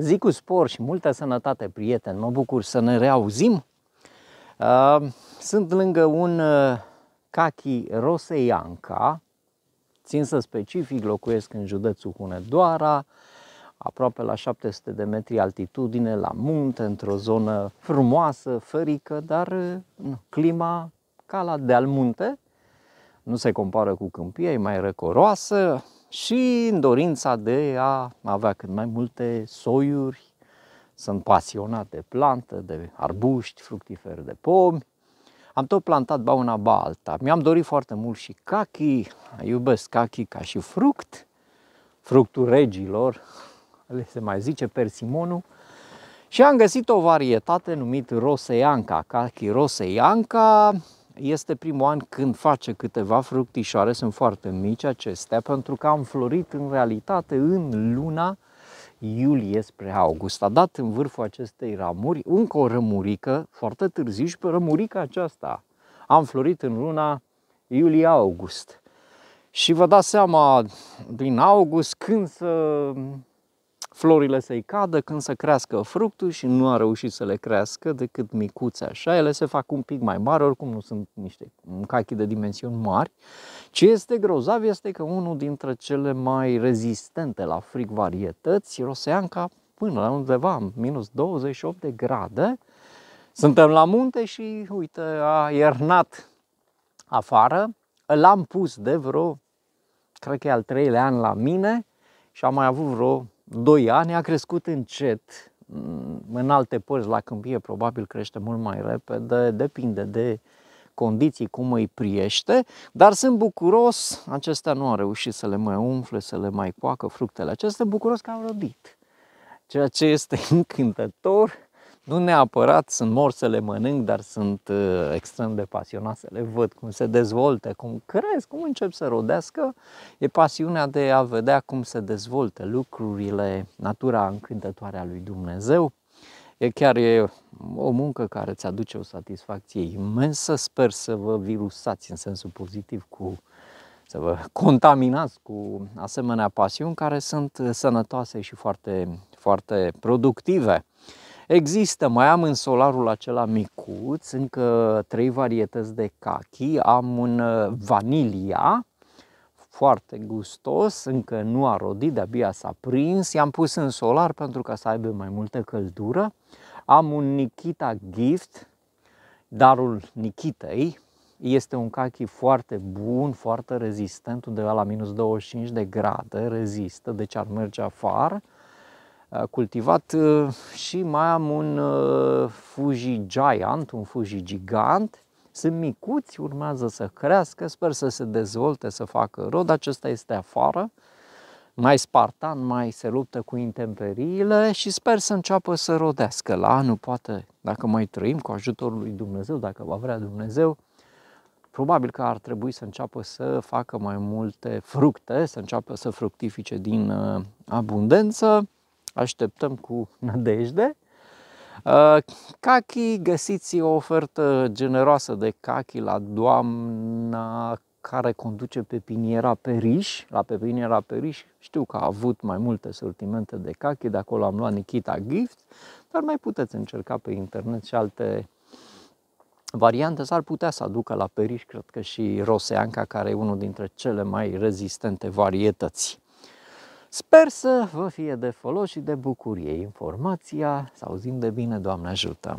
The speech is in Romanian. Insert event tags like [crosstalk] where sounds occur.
Zi cu spor și multă sănătate, prieteni. Mă bucur să ne reauzim. Uh, sunt lângă un Kaki uh, Roseianca. Țin să specific, locuiesc în județul Hunedoara, aproape la 700 de metri altitudine, la munte, într-o zonă frumoasă, fărică, dar uh, clima ca la deal munte. Nu se compară cu câmpia, e mai răcoroasă, și în dorința de a avea cât mai multe soiuri. Sunt pasionat de plantă, de arbuști, fructiferi, de pomi. Am tot plantat ba una, ba alta. Mi-am dorit foarte mult și cachi. Iubesc cachi ca și fruct. Fructul regilor, le se mai zice persimonul. Și am găsit o varietate numit Roseianca, cachi Roseianca, este primul an când face câteva fructișoare, sunt foarte mici acestea, pentru că am florit în realitate în luna iulie spre august. A dat în vârful acestei ramuri încă o rămurică foarte târziu și pe rămurica aceasta am florit în luna iulie-august. Și vă dați seama din august când să florile să-i cadă când să crească fructul și nu a reușit să le crească decât micuțe așa, ele se fac un pic mai mari, oricum nu sunt niște cachi de dimensiuni mari. Ce este grozav este că unul dintre cele mai rezistente la frig varietăți, roseanca, până la undeva minus 28 de grade, suntem la munte și uite, a iernat afară, l-am pus de vreo, cred că e al treilea an la mine și am mai avut vreo 2 ani a crescut încet, mm, în alte părți, la câmpie, probabil crește mult mai repede, depinde de condiții, cum îi priește, dar sunt bucuros, acestea nu au reușit să le mai umfle, să le mai coacă fructele acestea, bucuros că au răbit. Ceea ce este [laughs] încântător, nu neapărat sunt mor să le mănânc, dar sunt uh, extrem de pasionat să le văd cum se dezvoltă, cum cresc, cum încep să rodească. E pasiunea de a vedea cum se dezvoltă lucrurile, natura încântătoare a lui Dumnezeu. E chiar e o muncă care îți aduce o satisfacție imensă. Sper să vă virusați în sensul pozitiv cu să vă contaminați cu asemenea pasiuni care sunt uh, sănătoase și foarte, foarte productive. Există, mai am în solarul acela micuț, încă trei varietăți de cachi. Am un uh, vanilia, foarte gustos, încă nu a rodit, de-abia s-a prins. I-am pus în solar pentru ca să aibă mai multă căldură. Am un Nikita Gift, darul Nikitei. Este un cachi foarte bun, foarte rezistent, undeva la minus 25 de grade, rezistă, deci ar merge afară. Uh, cultivat uh, și mai am un uh, Fuji Giant, un Fuji gigant. Sunt micuți, urmează să crească, sper să se dezvolte, să facă rod. Acesta este afară, mai spartan, mai se luptă cu intemperiile și sper să înceapă să rodească. La anul poate, dacă mai trăim cu ajutorul lui Dumnezeu, dacă va vrea Dumnezeu, probabil că ar trebui să înceapă să facă mai multe fructe, să înceapă să fructifice din abundență așteptăm cu nădejde. Uh, cachi, găsiți o ofertă generoasă de cachi la doamna care conduce pe piniera Periș, la pepiniera piniera Periș, știu că a avut mai multe sortimente de cachi, de acolo am luat Nikita Gift, dar mai puteți încerca pe internet și alte variante. S-ar putea să aducă la Periș, cred că și Roseanca, care e unul dintre cele mai rezistente varietăți. Sper să vă fie de folos și de bucurie informația. Să auzim de bine, Doamne ajută!